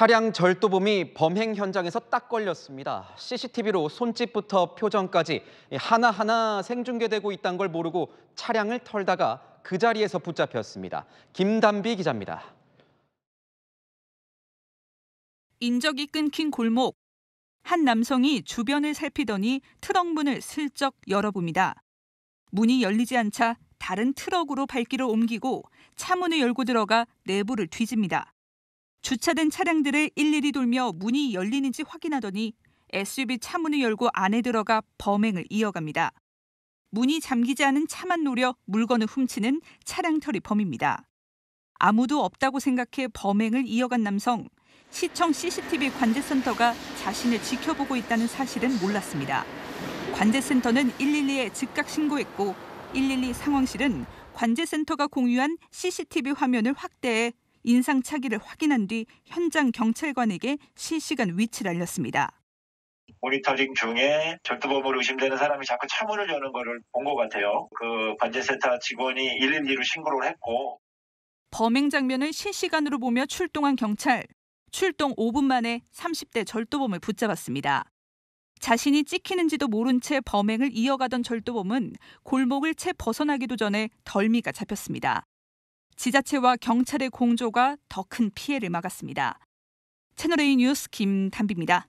차량 절도범이 범행 현장에서 딱 걸렸습니다. CCTV로 손짓부터 표정까지 하나하나 생중계되고 있다는 걸 모르고 차량을 털다가 그 자리에서 붙잡혔습니다. 김담비 기자입니다. 인적이 끊긴 골목. 한 남성이 주변을 살피더니 트럭 문을 슬쩍 열어봅니다. 문이 열리지 않자 다른 트럭으로 발길을 옮기고 차 문을 열고 들어가 내부를 뒤집니다. 주차된 차량들을 일일이 돌며 문이 열리는지 확인하더니 SUV 차문을 열고 안에 들어가 범행을 이어갑니다. 문이 잠기지 않은 차만 노려 물건을 훔치는 차량털이 범입니다. 아무도 없다고 생각해 범행을 이어간 남성. 시청 CCTV 관제센터가 자신을 지켜보고 있다는 사실은 몰랐습니다. 관제센터는 112에 즉각 신고했고 112 상황실은 관제센터가 공유한 CCTV 화면을 확대해 인상차기를 확인한 뒤 현장 경찰관에게 실시간 위치를 알렸습니다. 모니터링 중에 절도범으로 의심되는 사람이 자꾸 차 문을 여는 것을 본것 같아요. 그 관제센터 직원이 112로 신고를 했고 범행 장면을 실시간으로 보며 출동한 경찰. 출동 5분 만에 30대 절도범을 붙잡았습니다. 자신이 찍히는지도 모른 채 범행을 이어가던 절도범은 골목을 채 벗어나기도 전에 덜미가 잡혔습니다. 지자체와 경찰의 공조가 더 큰 피해를 막았습니다. 채널A 뉴스 김담비입니다.